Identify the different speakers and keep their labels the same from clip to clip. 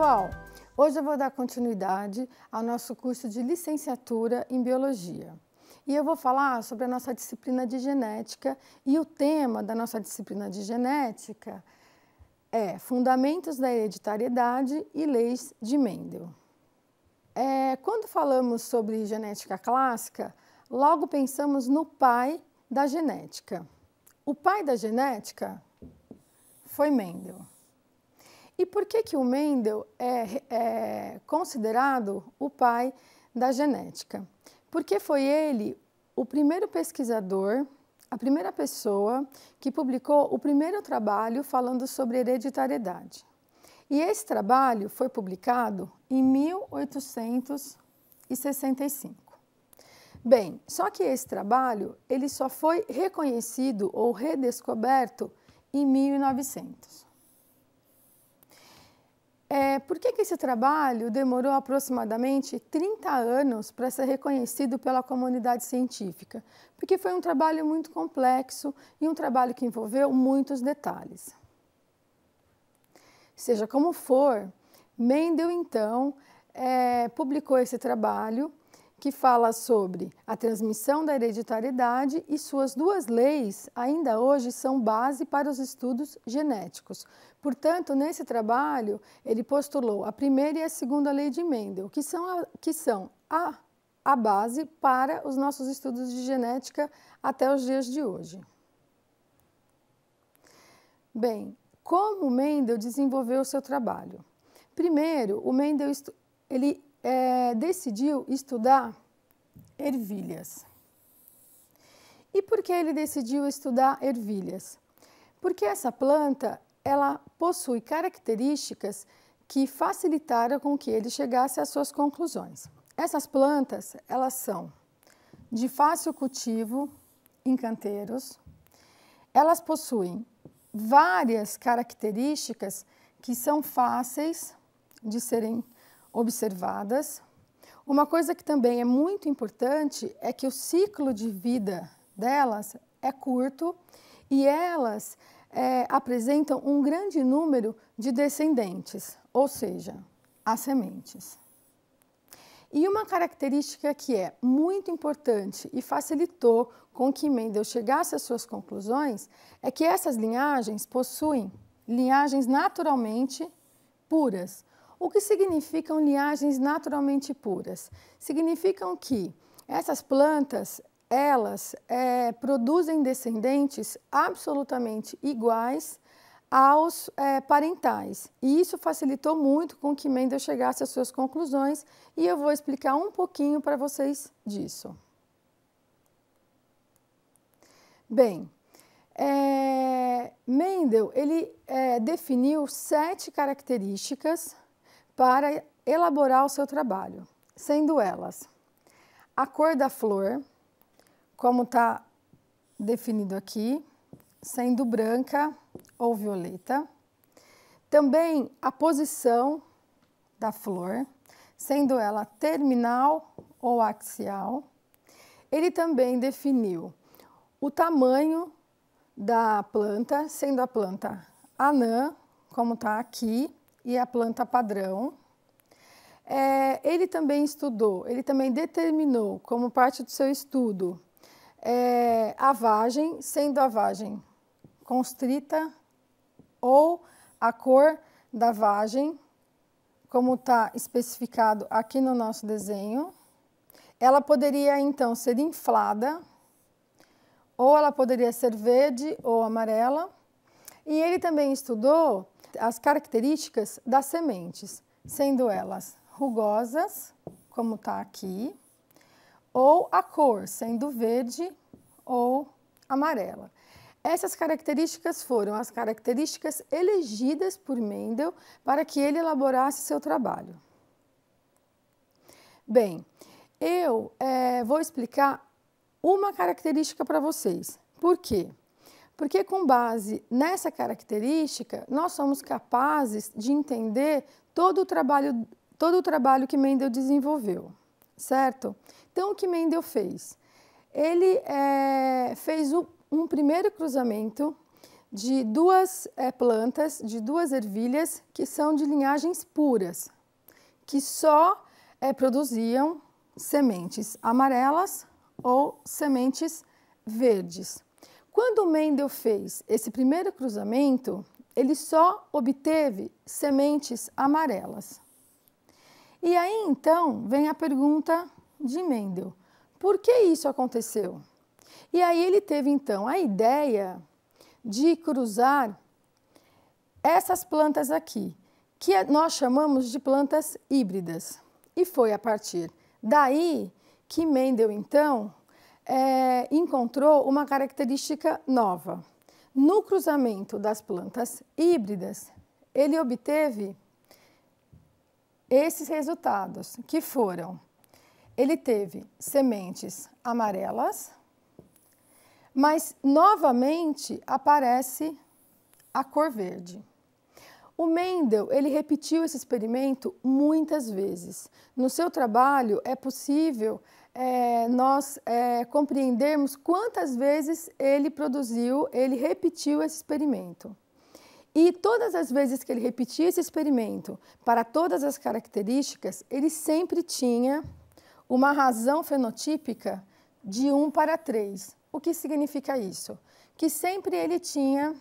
Speaker 1: pessoal, hoje eu vou dar continuidade ao nosso curso de licenciatura em Biologia. E eu vou falar sobre a nossa disciplina de genética e o tema da nossa disciplina de genética é Fundamentos da Hereditariedade e Leis de Mendel. É, quando falamos sobre genética clássica, logo pensamos no pai da genética. O pai da genética foi Mendel. E por que, que o Mendel é, é considerado o pai da genética? Porque foi ele o primeiro pesquisador, a primeira pessoa que publicou o primeiro trabalho falando sobre hereditariedade. E esse trabalho foi publicado em 1865. Bem, só que esse trabalho ele só foi reconhecido ou redescoberto em 1900. É, por que, que esse trabalho demorou aproximadamente 30 anos para ser reconhecido pela comunidade científica? Porque foi um trabalho muito complexo e um trabalho que envolveu muitos detalhes. Seja como for, Mendel, então, é, publicou esse trabalho que fala sobre a transmissão da hereditariedade e suas duas leis ainda hoje são base para os estudos genéticos. Portanto, nesse trabalho, ele postulou a primeira e a segunda lei de Mendel, que são a, que são a, a base para os nossos estudos de genética até os dias de hoje. Bem, como Mendel desenvolveu o seu trabalho? Primeiro, o Mendel ele é, decidiu estudar ervilhas. E por que ele decidiu estudar ervilhas? Porque essa planta ela possui características que facilitaram com que ele chegasse às suas conclusões. Essas plantas elas são de fácil cultivo em canteiros. Elas possuem várias características que são fáceis de serem observadas. Uma coisa que também é muito importante é que o ciclo de vida delas é curto e elas é, apresentam um grande número de descendentes, ou seja, as sementes. E uma característica que é muito importante e facilitou com que Mendel chegasse às suas conclusões é que essas linhagens possuem linhagens naturalmente puras, o que significam linhagens naturalmente puras? Significam que essas plantas elas é, produzem descendentes absolutamente iguais aos é, parentais. E isso facilitou muito com que Mendel chegasse às suas conclusões e eu vou explicar um pouquinho para vocês disso. Bem, é, Mendel ele é, definiu sete características para elaborar o seu trabalho, sendo elas a cor da flor, como está definido aqui, sendo branca ou violeta. Também a posição da flor, sendo ela terminal ou axial. Ele também definiu o tamanho da planta, sendo a planta anã, como está aqui, e a planta padrão. É, ele também estudou, ele também determinou como parte do seu estudo é, a vagem, sendo a vagem constrita ou a cor da vagem, como está especificado aqui no nosso desenho. Ela poderia então ser inflada, ou ela poderia ser verde ou amarela. E ele também estudou as características das sementes, sendo elas rugosas, como está aqui, ou a cor, sendo verde ou amarela. Essas características foram as características elegidas por Mendel para que ele elaborasse seu trabalho. Bem, eu é, vou explicar uma característica para vocês. Por quê? Porque, com base nessa característica, nós somos capazes de entender todo o trabalho, todo o trabalho que Mendel desenvolveu, certo? Então, o que Mendel fez? Ele é, fez um primeiro cruzamento de duas é, plantas, de duas ervilhas que são de linhagens puras, que só é, produziam sementes amarelas ou sementes verdes. Quando Mendel fez esse primeiro cruzamento, ele só obteve sementes amarelas. E aí então vem a pergunta de Mendel: por que isso aconteceu? E aí ele teve então a ideia de cruzar essas plantas aqui, que nós chamamos de plantas híbridas. E foi a partir daí que Mendel então é, encontrou uma característica nova. No cruzamento das plantas híbridas, ele obteve esses resultados, que foram: ele teve sementes amarelas, mas novamente aparece a cor verde. O Mendel, ele repetiu esse experimento muitas vezes. No seu trabalho é possível é, nós é, compreendermos quantas vezes ele produziu, ele repetiu esse experimento. E todas as vezes que ele repetia esse experimento, para todas as características, ele sempre tinha uma razão fenotípica de 1 para 3. O que significa isso? Que sempre ele tinha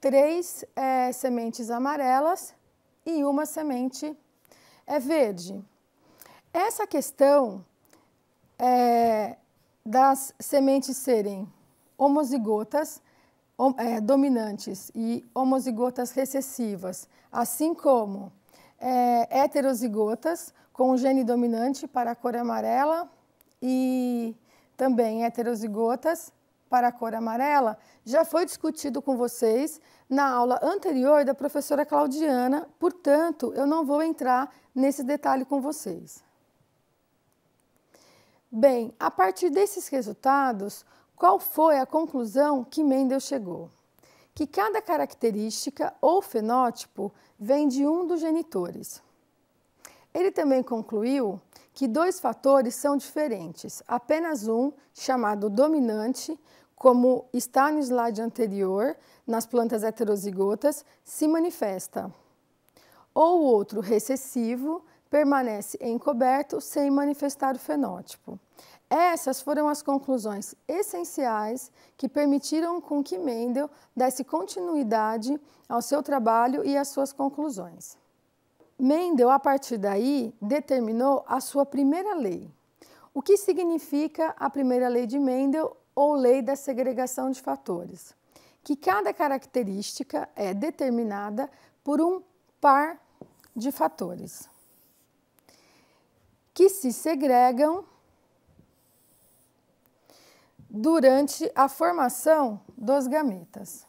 Speaker 1: três é, sementes amarelas e uma semente é verde. Essa questão é, das sementes serem homozigotas hom, é, dominantes e homozigotas recessivas, assim como é, heterozigotas com o gene dominante para a cor amarela e também heterozigotas para a cor amarela, já foi discutido com vocês na aula anterior da professora Claudiana, portanto, eu não vou entrar nesse detalhe com vocês. Bem, a partir desses resultados, qual foi a conclusão que Mendel chegou? Que cada característica ou fenótipo vem de um dos genitores. Ele também concluiu que dois fatores são diferentes, apenas um, chamado dominante, como está no slide anterior, nas plantas heterozigotas, se manifesta, ou o outro recessivo, permanece encoberto sem manifestar o fenótipo. Essas foram as conclusões essenciais que permitiram com que Mendel desse continuidade ao seu trabalho e às suas conclusões. Mendel, a partir daí, determinou a sua primeira lei. O que significa a primeira lei de Mendel ou lei da segregação de fatores? Que cada característica é determinada por um par de fatores que se segregam durante a formação dos gametas.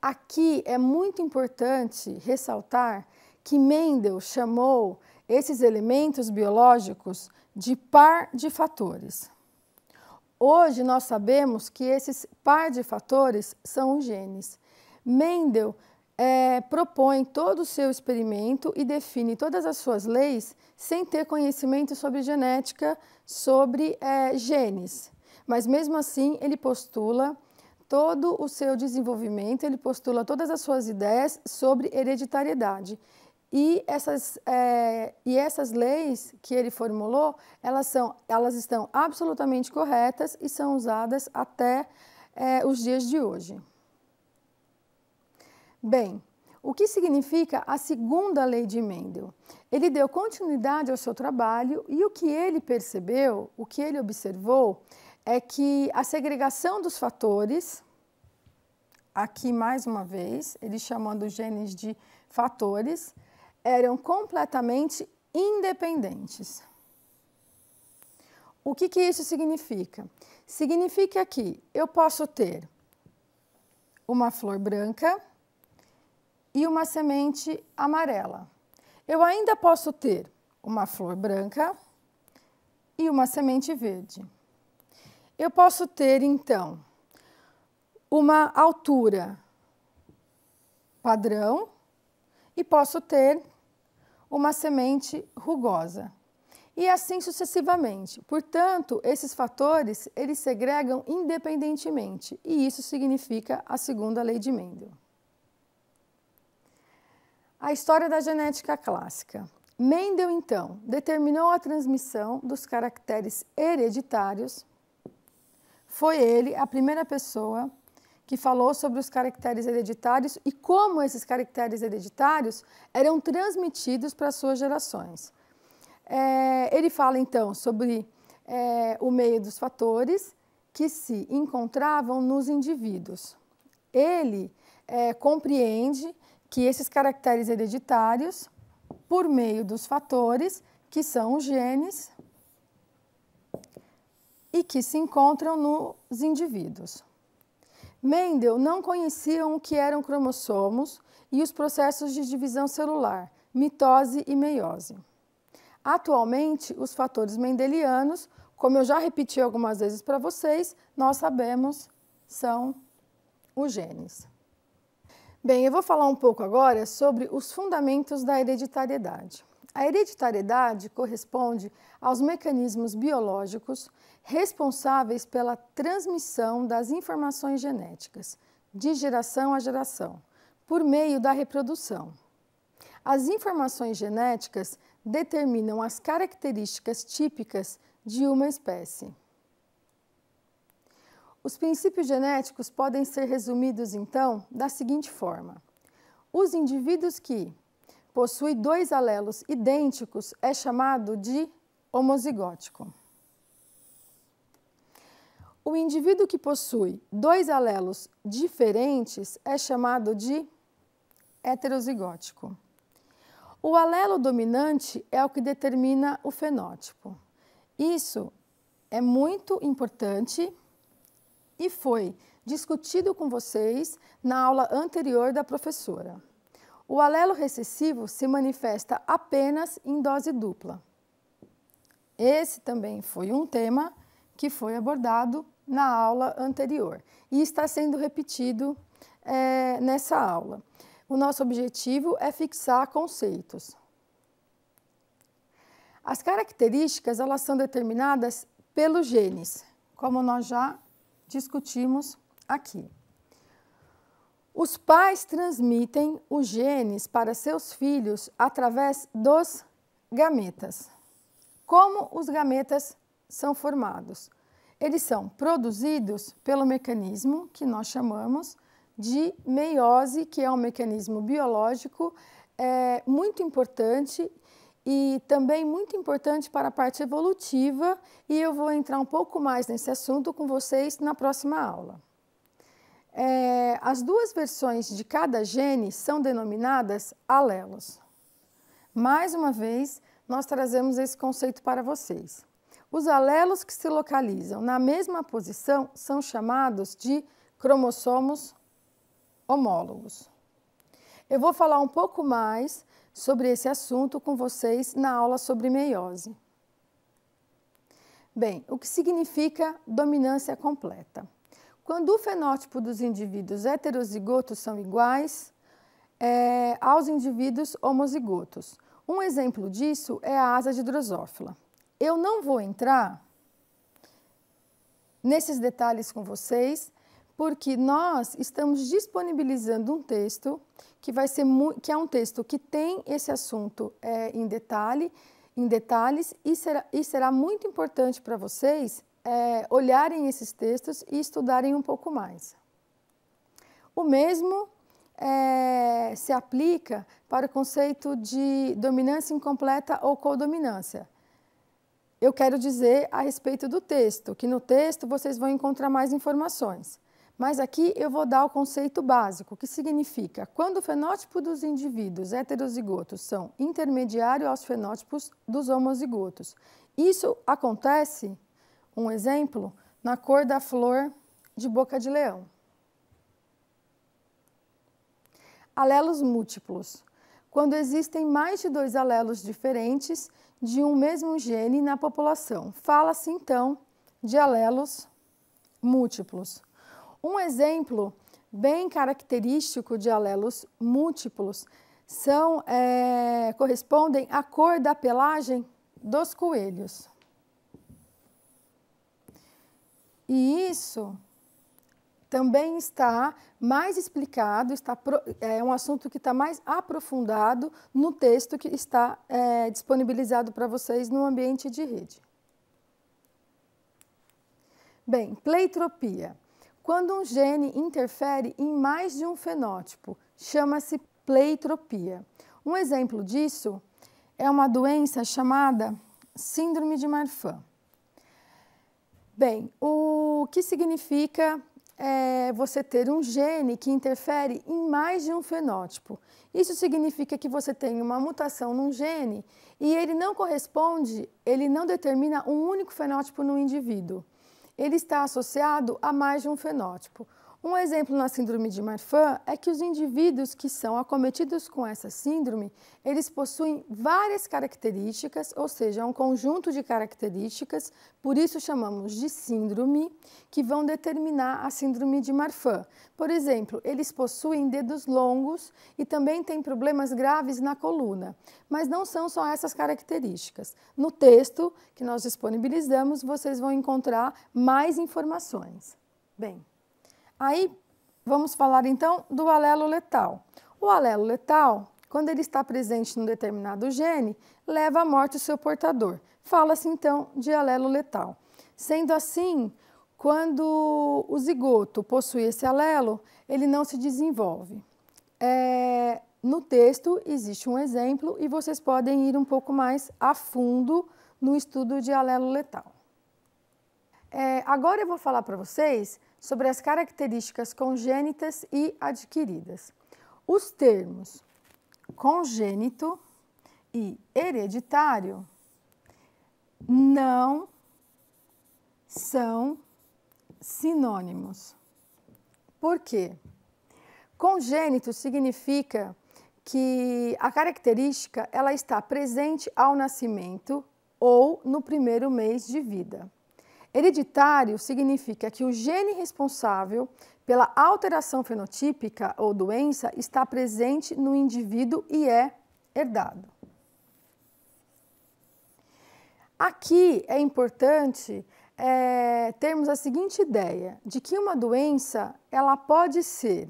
Speaker 1: Aqui é muito importante ressaltar que Mendel chamou esses elementos biológicos de par de fatores. Hoje nós sabemos que esses par de fatores são os genes. Mendel é, propõe todo o seu experimento e define todas as suas leis sem ter conhecimento sobre genética, sobre é, genes. Mas mesmo assim, ele postula todo o seu desenvolvimento, ele postula todas as suas ideias sobre hereditariedade. E essas, é, e essas leis que ele formulou, elas, são, elas estão absolutamente corretas e são usadas até é, os dias de hoje. Bem, o que significa a segunda lei de Mendel? Ele deu continuidade ao seu trabalho e o que ele percebeu, o que ele observou, é que a segregação dos fatores, aqui mais uma vez, ele chamando os genes de fatores, eram completamente independentes. O que, que isso significa? Significa que eu posso ter uma flor branca e uma semente amarela. Eu ainda posso ter uma flor branca e uma semente verde. Eu posso ter, então, uma altura padrão e posso ter uma semente rugosa. E assim sucessivamente. Portanto, esses fatores, eles segregam independentemente, e isso significa a segunda lei de Mendel. A história da genética clássica. Mendel, então, determinou a transmissão dos caracteres hereditários. Foi ele a primeira pessoa que falou sobre os caracteres hereditários e como esses caracteres hereditários eram transmitidos para suas gerações. É, ele fala, então, sobre é, o meio dos fatores que se encontravam nos indivíduos. Ele é, compreende que esses caracteres hereditários, por meio dos fatores, que são os genes, e que se encontram nos indivíduos. Mendel não conhecia o que eram cromossomos e os processos de divisão celular, mitose e meiose. Atualmente, os fatores mendelianos, como eu já repeti algumas vezes para vocês, nós sabemos são os genes. Bem, eu vou falar um pouco agora sobre os fundamentos da hereditariedade. A hereditariedade corresponde aos mecanismos biológicos responsáveis pela transmissão das informações genéticas de geração a geração por meio da reprodução. As informações genéticas determinam as características típicas de uma espécie. Os princípios genéticos podem ser resumidos, então, da seguinte forma: os indivíduos que possuem dois alelos idênticos é chamado de homozigótico. O indivíduo que possui dois alelos diferentes é chamado de heterozigótico. O alelo dominante é o que determina o fenótipo. Isso é muito importante e foi discutido com vocês na aula anterior da professora. O alelo recessivo se manifesta apenas em dose dupla. Esse também foi um tema que foi abordado na aula anterior e está sendo repetido é, nessa aula. O nosso objetivo é fixar conceitos. As características elas são determinadas pelos genes, como nós já discutimos aqui. Os pais transmitem os genes para seus filhos através dos gametas. Como os gametas são formados? Eles são produzidos pelo mecanismo que nós chamamos de meiose, que é um mecanismo biológico é, muito importante e também muito importante para a parte evolutiva, e eu vou entrar um pouco mais nesse assunto com vocês na próxima aula. É, as duas versões de cada gene são denominadas alelos. Mais uma vez, nós trazemos esse conceito para vocês. Os alelos que se localizam na mesma posição são chamados de cromossomos homólogos. Eu vou falar um pouco mais sobre esse assunto com vocês na aula sobre meiose. Bem, o que significa dominância completa? Quando o fenótipo dos indivíduos heterozigotos são iguais é, aos indivíduos homozigotos. Um exemplo disso é a asa de drosófila. Eu não vou entrar nesses detalhes com vocês, porque nós estamos disponibilizando um texto que vai ser que é um texto que tem esse assunto é, em detalhe, em detalhes e será, e será muito importante para vocês é, olharem esses textos e estudarem um pouco mais. O mesmo é, se aplica para o conceito de dominância incompleta ou codominância. Eu quero dizer a respeito do texto, que no texto vocês vão encontrar mais informações. Mas aqui eu vou dar o conceito básico, que significa quando o fenótipo dos indivíduos heterozigotos são intermediário aos fenótipos dos homozigotos. Isso acontece, um exemplo, na cor da flor de boca de leão. Alelos múltiplos. Quando existem mais de dois alelos diferentes de um mesmo gene na população, fala-se então de alelos múltiplos. Um exemplo bem característico de alelos múltiplos são é, correspondem à cor da pelagem dos coelhos. E isso também está mais explicado, está, é um assunto que está mais aprofundado no texto que está é, disponibilizado para vocês no ambiente de rede. Bem, pleitropia. Quando um gene interfere em mais de um fenótipo, chama-se pleitropia. Um exemplo disso é uma doença chamada síndrome de Marfan. Bem, o que significa é, você ter um gene que interfere em mais de um fenótipo? Isso significa que você tem uma mutação num gene e ele não corresponde, ele não determina um único fenótipo no indivíduo ele está associado a mais de um fenótipo. Um exemplo na síndrome de Marfan é que os indivíduos que são acometidos com essa síndrome, eles possuem várias características, ou seja, é um conjunto de características, por isso chamamos de síndrome, que vão determinar a síndrome de Marfan. Por exemplo, eles possuem dedos longos e também têm problemas graves na coluna, mas não são só essas características. No texto que nós disponibilizamos, vocês vão encontrar mais informações. Bem, Aí vamos falar então do alelo letal. O alelo letal, quando ele está presente num determinado gene, leva à morte o seu portador. Fala-se então de alelo letal. Sendo assim, quando o zigoto possui esse alelo, ele não se desenvolve. É, no texto existe um exemplo e vocês podem ir um pouco mais a fundo no estudo de alelo letal. É, agora eu vou falar para vocês sobre as características congênitas e adquiridas. Os termos congênito e hereditário não são sinônimos. Por quê? Congênito significa que a característica ela está presente ao nascimento ou no primeiro mês de vida. Hereditário significa que o gene responsável pela alteração fenotípica ou doença está presente no indivíduo e é herdado. Aqui é importante é, termos a seguinte ideia de que uma doença ela pode ser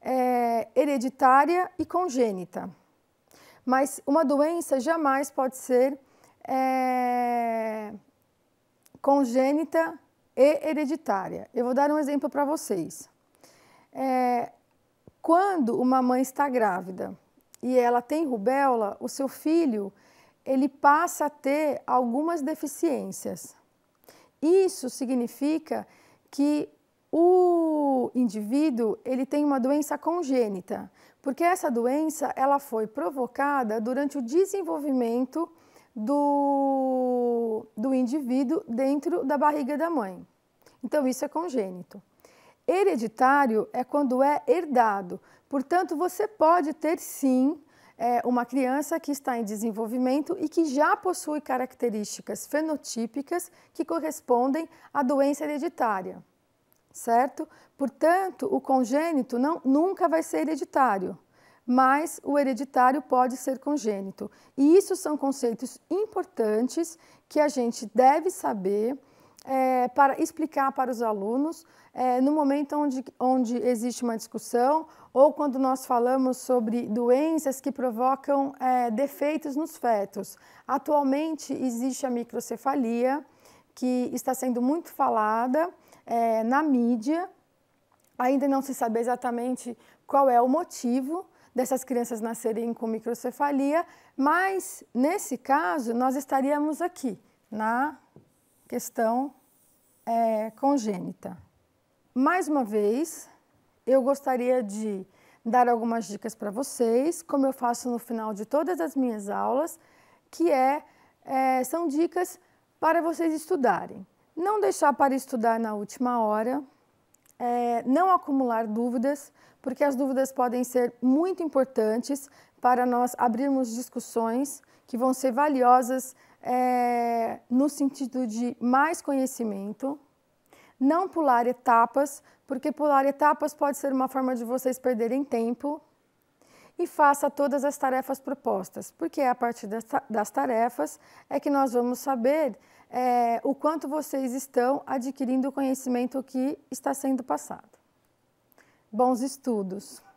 Speaker 1: é, hereditária e congênita, mas uma doença jamais pode ser é, congênita e hereditária. Eu vou dar um exemplo para vocês. É, quando uma mãe está grávida e ela tem rubéola, o seu filho ele passa a ter algumas deficiências. Isso significa que o indivíduo ele tem uma doença congênita, porque essa doença ela foi provocada durante o desenvolvimento do, do indivíduo dentro da barriga da mãe. Então, isso é congênito. Hereditário é quando é herdado. Portanto, você pode ter sim é uma criança que está em desenvolvimento e que já possui características fenotípicas que correspondem à doença hereditária, certo? Portanto, o congênito não, nunca vai ser hereditário mas o hereditário pode ser congênito. E isso são conceitos importantes que a gente deve saber é, para explicar para os alunos é, no momento onde, onde existe uma discussão ou quando nós falamos sobre doenças que provocam é, defeitos nos fetos. Atualmente existe a microcefalia, que está sendo muito falada é, na mídia. Ainda não se sabe exatamente qual é o motivo, dessas crianças nascerem com microcefalia, mas nesse caso nós estaríamos aqui na questão é, congênita. Mais uma vez, eu gostaria de dar algumas dicas para vocês, como eu faço no final de todas as minhas aulas, que é, é, são dicas para vocês estudarem. Não deixar para estudar na última hora, é, não acumular dúvidas, porque as dúvidas podem ser muito importantes para nós abrirmos discussões que vão ser valiosas é, no sentido de mais conhecimento. Não pular etapas, porque pular etapas pode ser uma forma de vocês perderem tempo. E faça todas as tarefas propostas, porque é a partir das tarefas é que nós vamos saber é, o quanto vocês estão adquirindo o conhecimento que está sendo passado. Bons estudos.